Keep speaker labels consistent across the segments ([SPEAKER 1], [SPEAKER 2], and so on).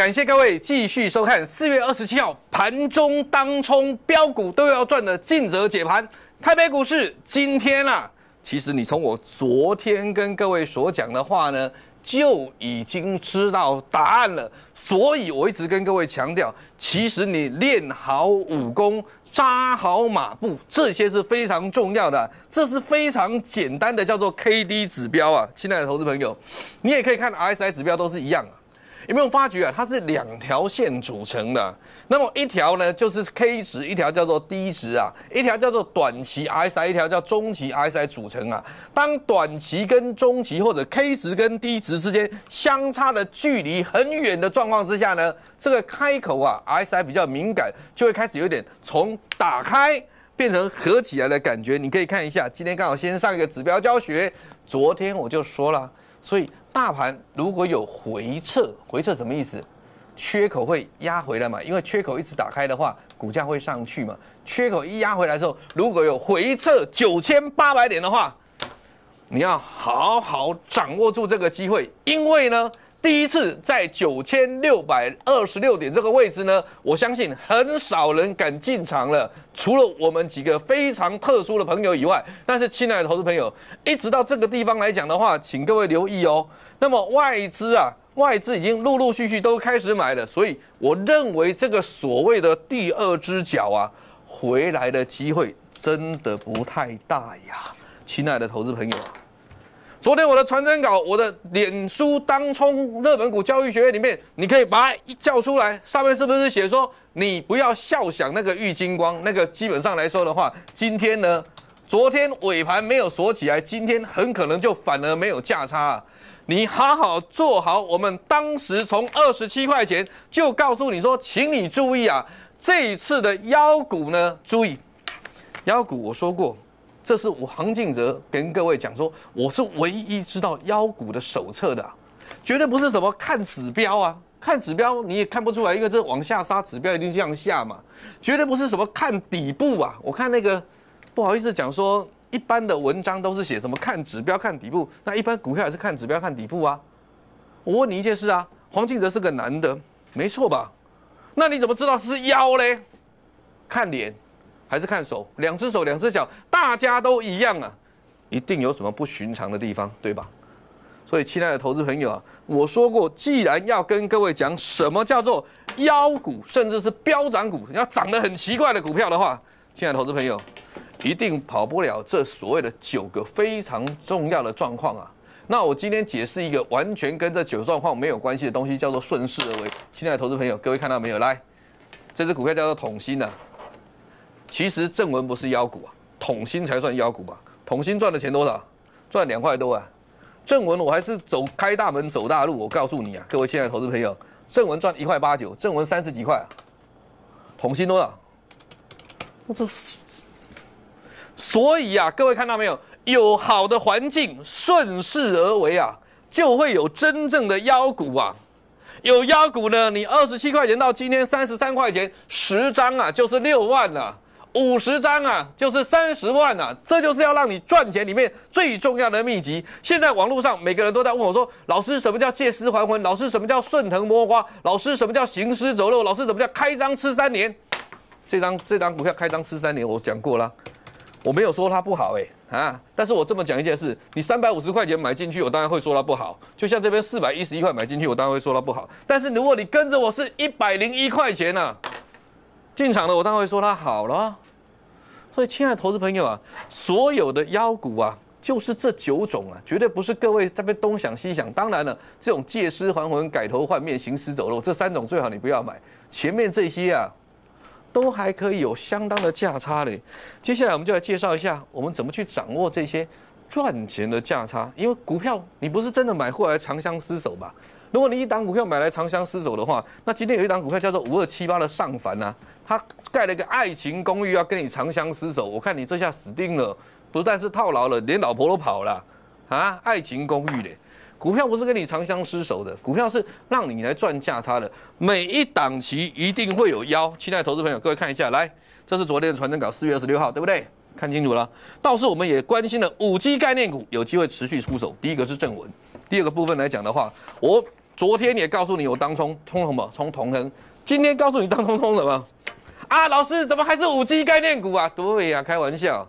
[SPEAKER 1] 感谢各位继续收看四月二十七号盘中当冲标股都要赚的尽责解盘。台北股市今天啊，其实你从我昨天跟各位所讲的话呢，就已经知道答案了。所以我一直跟各位强调，其实你练好武功、扎好马步，这些是非常重要的。这是非常简单的，叫做 KD 指标啊，亲爱的投资朋友，你也可以看 RSI 指标，都是一样。有没有发觉啊？它是两条线组成的，那么一条呢就是 K 值，一条叫做低值啊，一条叫做短期 SI，一条叫中期 SI 组成啊。当短期跟中期或者 K 值跟低值之间相差的距离很远的状况之下呢，这个开口啊，SI 比较敏感，就会开始有点从打开变成合起来的感觉。你可以看一下，今天刚好先上一个指标教学，昨天我就说了，所以。大盘如果有回撤，回撤什么意思？缺口会压回来嘛？因为缺口一直打开的话，股价会上去嘛？缺口一压回来的后，候，如果有回撤九千八百点的话，你要好好掌握住这个机会，因为呢。第一次在九千六百二十六点这个位置呢，我相信很少人敢进场了，除了我们几个非常特殊的朋友以外。但是，亲爱的投资朋友，一直到这个地方来讲的话，请各位留意哦。那么，外资啊，外资已经陆陆续续都开始买了，所以我认为这个所谓的第二只脚啊，回来的机会真的不太大呀，亲爱的投资朋友。昨天我的传真稿，我的脸书当冲热门股教育学院里面，你可以把叫出来，上面是不是写说你不要笑想那个郁金光？那个基本上来说的话，今天呢，昨天尾盘没有锁起来，今天很可能就反而没有价差。你好好做好，我们当时从二十七块钱就告诉你说，请你注意啊，这一次的妖股呢，注意妖股，我说过。这是我黄敬泽跟各位讲说，我是唯一知道妖股的手册的，绝对不是什么看指标啊，看指标你也看不出来，因为这往下杀，指标一定向下嘛，绝对不是什么看底部啊。我看那个不好意思讲说，一般的文章都是写什么看指标、看底部，那一般股票也是看指标、看底部啊。我问你一件事啊，黄敬泽是个男的，没错吧？那你怎么知道是妖嘞？看脸。还是看手，两只手，两只脚，大家都一样啊，一定有什么不寻常的地方，对吧？所以，亲爱的投资朋友啊，我说过，既然要跟各位讲什么叫做妖股，甚至是飙涨股，要涨得很奇怪的股票的话，亲爱的投资朋友，一定跑不了这所谓的九个非常重要的状况啊。那我今天解释一个完全跟这九个状况没有关系的东西，叫做顺势而为。亲爱的投资朋友，各位看到没有？来，这只股票叫做统芯啊。其实正文不是妖股啊，统芯才算妖股吧？统芯赚的钱多少？赚两块多啊。正文我还是走开大门走大路。我告诉你啊，各位爱的投资朋友，正文赚一块八九，正文三十几块啊。统芯多少？我这……所以呀，各位看到没有？有好的环境，顺势而为啊，就会有真正的妖股啊。有妖股呢，你二十七块钱到今天三十三块钱，十张啊就是六万了。五十张啊，就是三十万呐，这就是要让你赚钱里面最重要的秘籍。现在网络上每个人都在问我说：“老师，什么叫借尸还魂？老师，什么叫顺藤摸瓜？老师，什么叫行尸走肉？老师，什么叫开张吃三年？”这张这张股票开张吃三年，我讲过了，我没有说它不好哎啊，但是我这么讲一件事：你三百五十块钱买进去，我当然会说它不好；就像这边四百一十一块买进去，我当然会说它不好。但是如果你跟着我是一百零一块钱呢？进场的我当然会说它好了，所以亲爱的投资朋友啊，所有的妖股啊，就是这九种啊，绝对不是各位这边东想西想。当然了，这种借尸还魂、改头换面、行尸走肉这三种最好你不要买，前面这些啊，都还可以有相当的价差嘞。接下来我们就来介绍一下我们怎么去掌握这些赚钱的价差，因为股票你不是真的买回来长相厮守吧。如果你一档股票买来长相失守的话，那今天有一档股票叫做五二七八的上凡呐，它盖了一个爱情公寓要跟你长相失守，我看你这下死定了，不但是套牢了，连老婆都跑了，啊，爱情公寓嘞，股票不是跟你长相失守的，股票是让你来赚价差的，每一档期一定会有妖。亲爱的投资朋友，各位看一下，来，这是昨天的传真稿，四月二十六号，对不对？看清楚了，倒是我们也关心了五 G 概念股有机会持续出手。第一个是正文，第二个部分来讲的话，我。昨天也告诉你，我当冲冲什么？冲同恒。今天告诉你当冲冲什么？啊，老师怎么还是五 G 概念股啊？对呀，开玩笑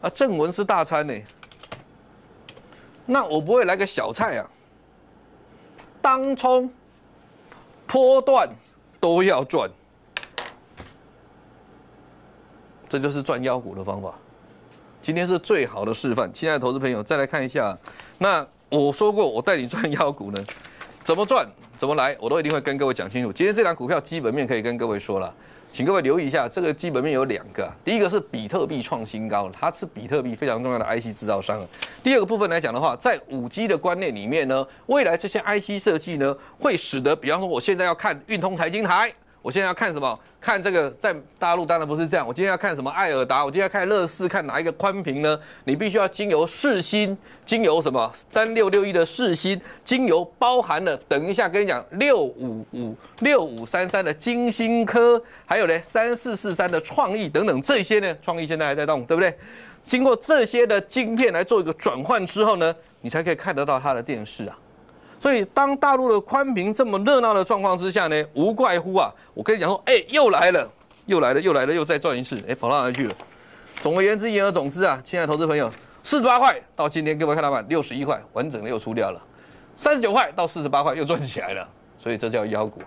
[SPEAKER 1] 啊！正文是大餐呢，那我不会来个小菜啊。当冲、波段都要赚，这就是赚妖股的方法。今天是最好的示范。亲爱的投资朋友，再来看一下。那我说过，我带你赚妖股呢。怎么赚怎么来，我都一定会跟各位讲清楚。今天这档股票基本面可以跟各位说了，请各位留意一下，这个基本面有两个，第一个是比特币创新高，它是比特币非常重要的 IC 制造商。第二个部分来讲的话，在五 G 的观念里面呢，未来这些 IC 设计呢，会使得比方说我现在要看运通财经台。我现在要看什么？看这个在大陆当然不是这样。我今天要看什么？爱尔达，我今天要看乐视，看哪一个宽屏呢？你必须要经由视新，经由什么？三六六一的视新，经由包含了等一下跟你讲六五五六五三三的金星科，还有呢三四四三的创意等等这些呢，创意现在还在动，对不对？经过这些的晶片来做一个转换之后呢，你才可以看得到它的电视啊。所以，当大陆的宽屏这么热闹的状况之下呢，无怪乎啊！我跟你讲说，哎，又来了，又来了，又来了，又再转一次，哎，跑到哪里去了？总而言之，言而总之啊，亲爱的投资朋友，四十八块到今天各位看老板六十一块，完整的又出掉了，三十九块到四十八块又赚起来了，所以这叫妖股。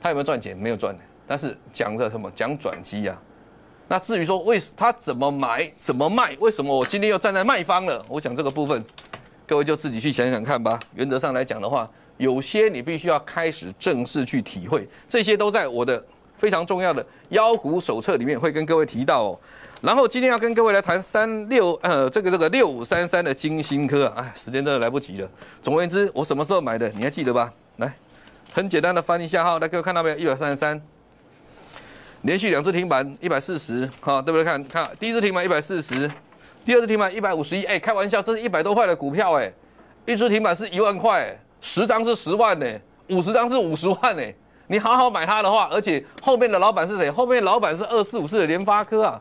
[SPEAKER 1] 他有没有赚钱？没有赚。但是讲的什么？讲转机啊。那至于说为他怎么买、怎么卖，为什么我今天又站在卖方了？我想这个部分。各位就自己去想想看吧。原则上来讲的话，有些你必须要开始正式去体会，这些都在我的非常重要的腰股手册里面会跟各位提到哦。然后今天要跟各位来谈三六呃这个这个六五三三的金星科啊，哎，时间真的来不及了。总而言之，我什么时候买的，你还记得吧？来，很简单的翻一下哈，来各位看到没有？一百三十三，连续两次停板，一百四十，哈，对不对？看看第一次停板一百四十。第二次停板一百五十一，哎，开玩笑，这是一百多块的股票哎，一次停板是一万块，十张是十万呢，五十张是五十万呢，你好好买它的话，而且后面的老板是谁？后面老板是二四五四的联发科啊，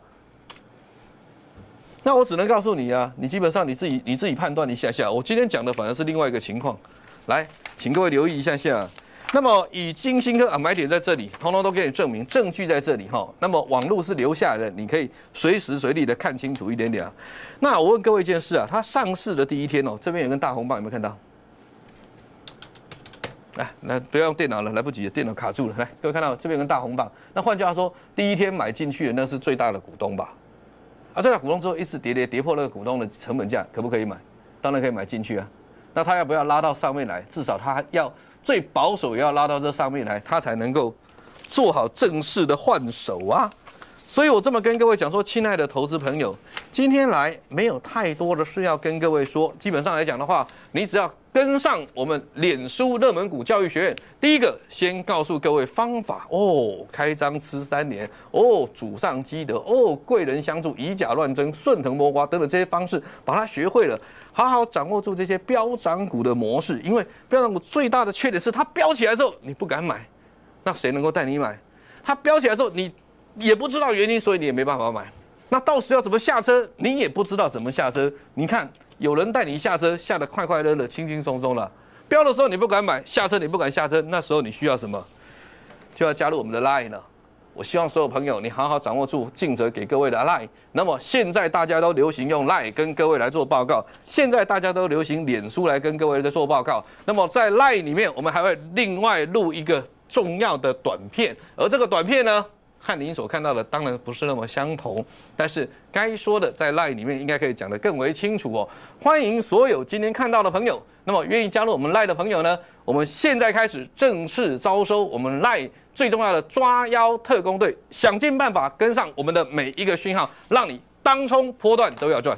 [SPEAKER 1] 那我只能告诉你啊，你基本上你自己你自己判断一下下，我今天讲的反而是另外一个情况，来，请各位留意一下下。那么，已经新科啊，买点在这里，通通都给你证明，证据在这里哈。那么，网路是留下来的，你可以随时随地的看清楚一点点啊。那我问各位一件事啊，它上市的第一天哦，这边有根大红棒，有没有看到？来来，不要用电脑了，来不及，电脑卡住了。来，各位看到这边有根大红棒？那换句话说，第一天买进去的那是最大的股东吧？啊，最大股东之后一直跌跌跌破那个股东的成本价，可不可以买？当然可以买进去啊。那他要不要拉到上面来？至少他要。最保守也要拉到这上面来，他才能够做好正式的换手啊。所以，我这么跟各位讲说，亲爱的投资朋友，今天来没有太多的事要跟各位说。基本上来讲的话，你只要跟上我们脸书热门股教育学院，第一个先告诉各位方法哦，开张吃三年哦，祖上积德哦，贵人相助，以假乱真，顺藤摸瓜等等这些方式，把它学会了。好好掌握住这些飙涨股的模式，因为标涨股最大的缺点是它飙起来的时候你不敢买，那谁能够带你买？它飙起来的时候你也不知道原因，所以你也没办法买。那到时要怎么下车，你也不知道怎么下车。你看有人带你下车，下的快快乐乐、轻轻松松了。飙的时候你不敢买，下车你不敢下车，那时候你需要什么？就要加入我们的 Line 了。我希望所有朋友，你好好掌握住，尽责给各位的赖。那么现在大家都流行用赖跟各位来做报告，现在大家都流行脸书来跟各位在做报告。那么在赖里面，我们还会另外录一个重要的短片，而这个短片呢，和您所看到的当然不是那么相同，但是该说的在赖里面应该可以讲得更为清楚哦。欢迎所有今天看到的朋友，那么愿意加入我们赖的朋友呢，我们现在开始正式招收我们赖。最重要的抓妖特工队，想尽办法跟上我们的每一个讯号，让你当冲波段都要赚。